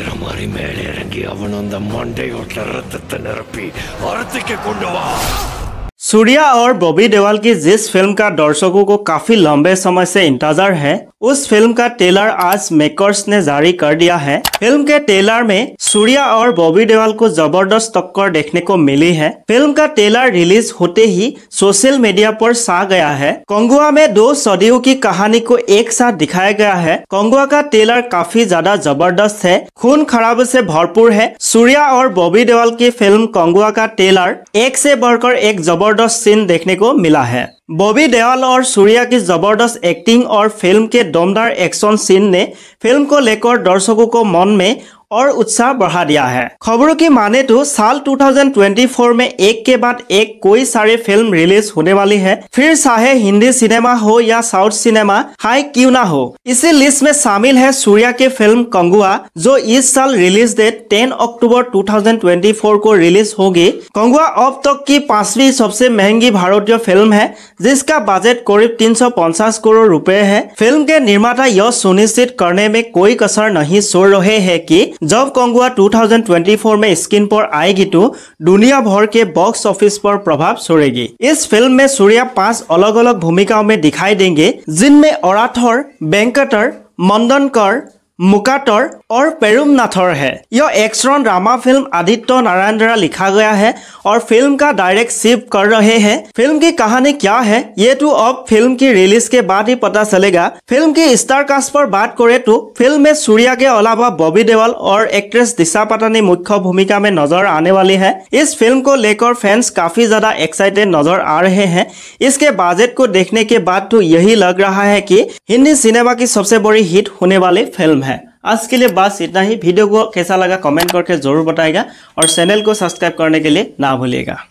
കരമാറി മേലെ ഇറങ്ങി അവനൊന്ന മണ്ടയോട്ട് രക്തത്തെ നിരപ്പി അറത്തേക്ക് കൊണ്ടുവാ सूर्या और बॉबी देवाल की जिस फिल्म का दर्शकों को काफ़ी लंबे समय से इंतज़ार है उस फिल्म का ट्रेलर आज मेकर्स ने जारी कर दिया है फिल्म के ट्रेलर में सूर्या और बॉबी देवाल को जबरदस्त टक्कर देखने को मिली है फिल्म का ट्रेलर रिलीज होते ही सोशल मीडिया पर सा गया है कंगुआ में दो सदियों की कहानी को एक साथ दिखाया गया है कंगुआ का ट्रेलर काफी ज्यादा जबरदस्त है खून खराब से भरपूर है सूर्या और बॉबी देवाल की फिल्म कंगुआ का ट्रेलर एक से बढ़कर एक जबरदस्त सीन देखने को मिला है ববি দেৱাল অৰ সূৰিয়া কি জবৰদস্ত এক্টিং অৰ ফিল্ম কে দমদাৰ একশ্যন চিন নে फिल्म को लेकर दर्शकों को मन में और उत्साह बढ़ा दिया है खबरों की माने तो साल 2024 में एक के बाद एक कोई सारी फिल्म रिलीज होने वाली है फिर चाहे हिंदी सिनेमा हो या साउथ सिनेमा हाई क्यों ना हो इसी लिस्ट में शामिल है सूर्या की फिल्म कंगुआ जो इस साल रिलीज डेट 10 अक्टूबर 2024 को रिलीज होगी कंगुआ अब तक की पांचवी सबसे महंगी भारतीय फिल्म है जिसका बजट करीब तीन करोड़ रूपए है फिल्म के निर्माता यह सुनिश्चित करने में कोई कसर नहीं छोड़ रहे हैं कि जब कंगुआ 2024 में स्क्रीन पर आएगी तो दुनिया भर के बॉक्स ऑफिस पर प्रभाव छोड़ेगी इस फिल्म में सूर्या पांच अलग अलग भूमिकाओं में दिखाई देंगे जिनमें ओराथर वेंकटर मंदनकर मुकाटर और पेरुम नाथर है यह action drama film Aditya Narayan द्वारा लिखा गया है और फिल्म का डायरेक्ट शिव कर रहे हैं फिल्म की कहानी क्या है ये तो अब फिल्म की रिलीज के बाद ही पता चलेगा फिल्म की स्टार कास्ट पर बात करे तो फिल्म में सूर्या के अलावा बॉबी देवाल और एक्ट्रेस दिशा पटानी मुख्य भूमिका में नजर आने वाली है इस फिल्म को लेकर फैंस काफी ज्यादा एक्साइटेड नजर आ रहे हैं इसके बजट को देखने के बाद तो यही लग रहा है की हिंदी सिनेमा की सबसे बड़ी हिट होने वाली फिल्म है आज के लिए बस इतना ही वीडियो को कैसा लगा कमेंट करके ज़रूर बताएगा और चैनल को सब्सक्राइब करने के लिए ना भूलिएगा